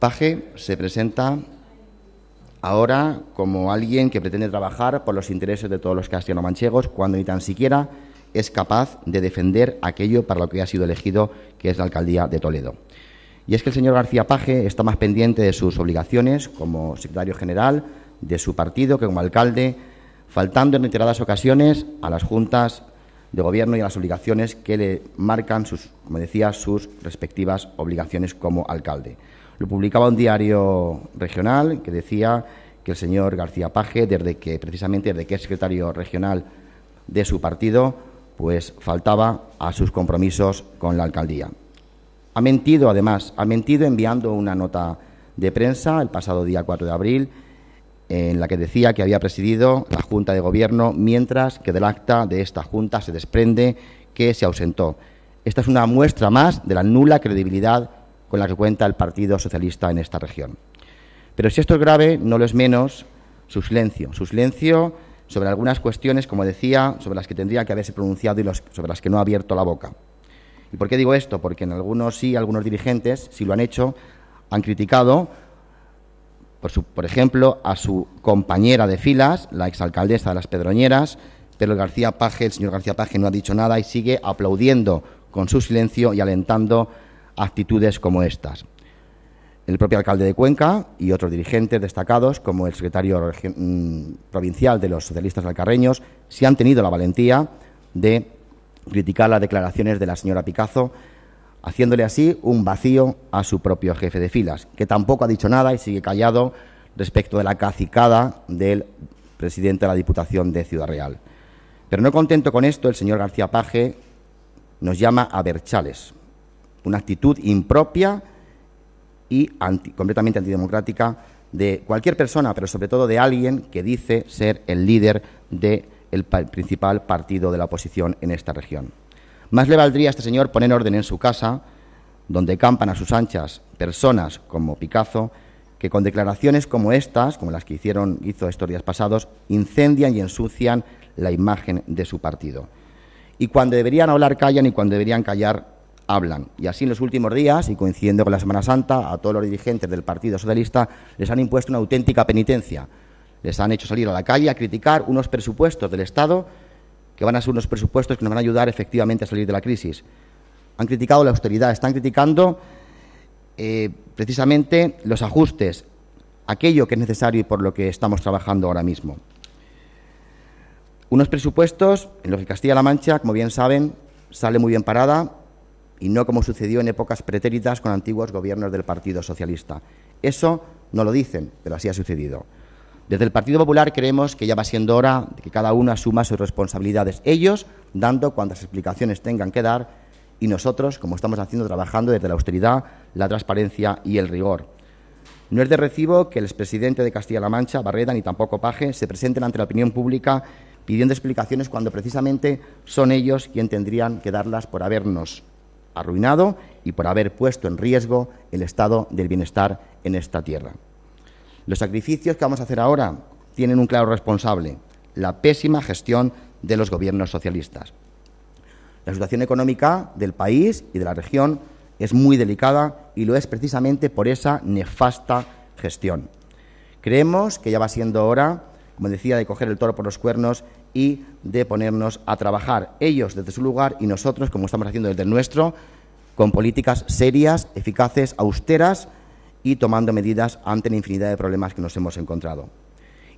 Paje se presenta ahora como alguien que pretende trabajar por los intereses de todos los castellano-manchegos cuando ni tan siquiera es capaz de defender aquello para lo que ha sido elegido, que es la alcaldía de Toledo. Y es que el señor García Paje está más pendiente de sus obligaciones como secretario general de su partido que como alcalde, faltando en reiteradas ocasiones a las juntas de gobierno y a las obligaciones que le marcan sus, como decía, sus respectivas obligaciones como alcalde lo publicaba un diario regional que decía que el señor García Paje, desde que precisamente desde que es secretario regional de su partido, pues faltaba a sus compromisos con la alcaldía. Ha mentido, además, ha mentido enviando una nota de prensa el pasado día 4 de abril, en la que decía que había presidido la Junta de Gobierno, mientras que del acta de esta Junta se desprende que se ausentó. Esta es una muestra más de la nula credibilidad con la que cuenta el Partido Socialista en esta región. Pero si esto es grave, no lo es menos su silencio. Su silencio sobre algunas cuestiones, como decía, sobre las que tendría que haberse pronunciado y sobre las que no ha abierto la boca. ¿Y por qué digo esto? Porque en algunos sí, algunos dirigentes, si lo han hecho, han criticado, por, ejemplo, a su compañera de filas, la exalcaldesa de las Pedroñeras, pero García el señor García Paje no ha dicho nada y sigue aplaudiendo con su silencio y alentando actitudes como estas. El propio alcalde de Cuenca y otros dirigentes destacados, como el secretario mm, provincial de los socialistas alcarreños, se han tenido la valentía de criticar las declaraciones de la señora Picazo, haciéndole así un vacío a su propio jefe de filas, que tampoco ha dicho nada y sigue callado respecto de la cacicada del presidente de la Diputación de Ciudad Real. Pero no contento con esto, el señor García Page nos llama a Berchales, una actitud impropia y completamente antidemocrática de cualquier persona, pero sobre todo de alguien que dice ser el líder del principal partido de la oposición en esta región. Más le valdría a este señor poner orden en su casa, donde campan a sus anchas personas como Picasso, que con declaraciones como estas, como las que hicieron, hizo estos días pasados, incendian y ensucian la imagen de su partido. Y cuando deberían hablar callan y cuando deberían callar hablan. Y así en los últimos días, y coincidiendo con la Semana Santa, a todos los dirigentes del Partido Socialista les han impuesto una auténtica penitencia. Les han hecho salir a la calle a criticar unos presupuestos del Estado que van a ser unos presupuestos que nos van a ayudar efectivamente a salir de la crisis. Han criticado la austeridad, están criticando eh, precisamente los ajustes, aquello que es necesario y por lo que estamos trabajando ahora mismo. Unos presupuestos en los que Castilla-La Mancha, como bien saben, sale muy bien parada y no como sucedió en épocas pretéritas con antiguos gobiernos del Partido Socialista. Eso no lo dicen, pero así ha sucedido. Desde el Partido Popular creemos que ya va siendo hora de que cada uno asuma sus responsabilidades, ellos dando cuantas explicaciones tengan que dar y nosotros, como estamos haciendo, trabajando desde la austeridad, la transparencia y el rigor. No es de recibo que el expresidente de Castilla-La Mancha, Barreda, ni tampoco Paje, se presenten ante la opinión pública pidiendo explicaciones cuando precisamente son ellos quien tendrían que darlas por habernos arruinado y por haber puesto en riesgo el estado del bienestar en esta tierra. Los sacrificios que vamos a hacer ahora tienen un claro responsable, la pésima gestión de los gobiernos socialistas. La situación económica del país y de la región es muy delicada y lo es precisamente por esa nefasta gestión. Creemos que ya va siendo hora, como decía, de coger el toro por los cuernos y de ponernos a trabajar ellos desde su lugar y nosotros, como estamos haciendo desde el nuestro, con políticas serias, eficaces, austeras y tomando medidas ante la infinidad de problemas que nos hemos encontrado.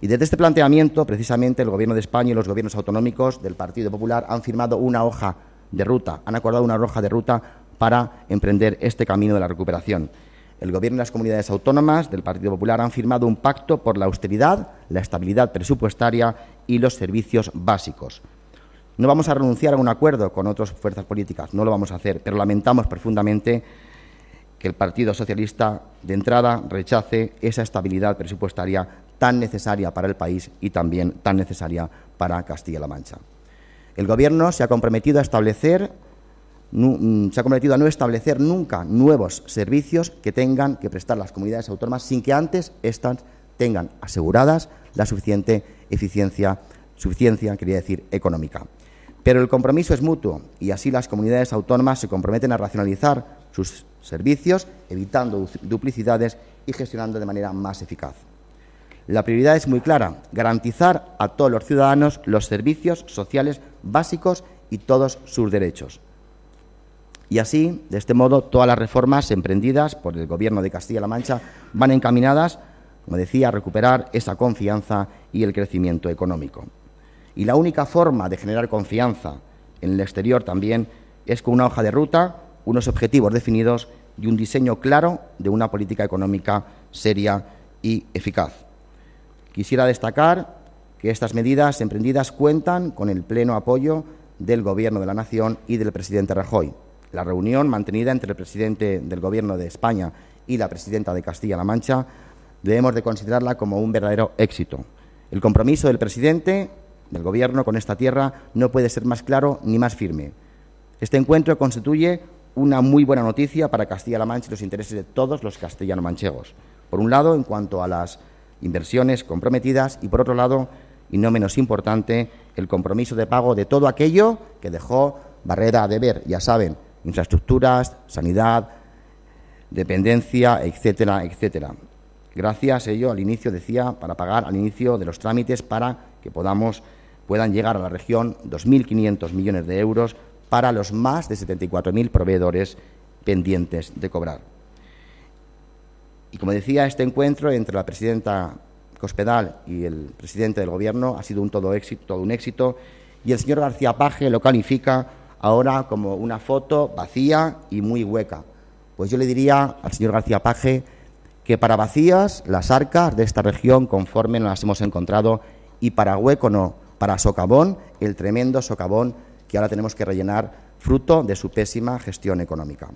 Y desde este planteamiento, precisamente, el Gobierno de España y los gobiernos autonómicos del Partido Popular han firmado una hoja de ruta, han acordado una hoja de ruta para emprender este camino de la recuperación. El Gobierno y las comunidades autónomas del Partido Popular han firmado un pacto por la austeridad, la estabilidad presupuestaria y los servicios básicos. No vamos a renunciar a un acuerdo con otras fuerzas políticas, no lo vamos a hacer, pero lamentamos profundamente que el Partido Socialista de entrada rechace esa estabilidad presupuestaria tan necesaria para el país y también tan necesaria para Castilla-La Mancha. El Gobierno se ha comprometido a establecer mm, se ha comprometido a no establecer nunca nuevos servicios que tengan que prestar las comunidades autónomas sin que antes estas tengan aseguradas la suficiente eficiencia, suficiencia, quería decir, económica. Pero el compromiso es mutuo y así las comunidades autónomas se comprometen a racionalizar sus servicios, evitando duplicidades y gestionando de manera más eficaz. La prioridad es muy clara, garantizar a todos los ciudadanos los servicios sociales básicos y todos sus derechos. Y así, de este modo, todas las reformas emprendidas por el Gobierno de Castilla-La Mancha van encaminadas como decía, recuperar esa confianza y el crecimiento económico. Y la única forma de generar confianza en el exterior también es con una hoja de ruta, unos objetivos definidos y un diseño claro de una política económica seria y eficaz. Quisiera destacar que estas medidas emprendidas cuentan con el pleno apoyo del Gobierno de la Nación y del presidente Rajoy. La reunión mantenida entre el presidente del Gobierno de España y la presidenta de Castilla-La Mancha debemos de considerarla como un verdadero éxito. El compromiso del presidente, del Gobierno, con esta tierra no puede ser más claro ni más firme. Este encuentro constituye una muy buena noticia para Castilla-La Mancha y los intereses de todos los castellano-manchegos. Por un lado, en cuanto a las inversiones comprometidas y, por otro lado, y no menos importante, el compromiso de pago de todo aquello que dejó Barrera a deber, ya saben, infraestructuras, sanidad, dependencia, etcétera, etcétera gracias a ello al inicio, decía, para pagar al inicio de los trámites para que podamos, puedan llegar a la región 2.500 millones de euros para los más de 74.000 proveedores pendientes de cobrar. Y como decía, este encuentro entre la presidenta Cospedal y el presidente del Gobierno ha sido un todo, éxito, todo un éxito y el señor García Page lo califica ahora como una foto vacía y muy hueca. Pues yo le diría al señor García Page que para vacías las arcas de esta región conforme nos las hemos encontrado y para hueco no, para socavón, el tremendo socavón que ahora tenemos que rellenar fruto de su pésima gestión económica.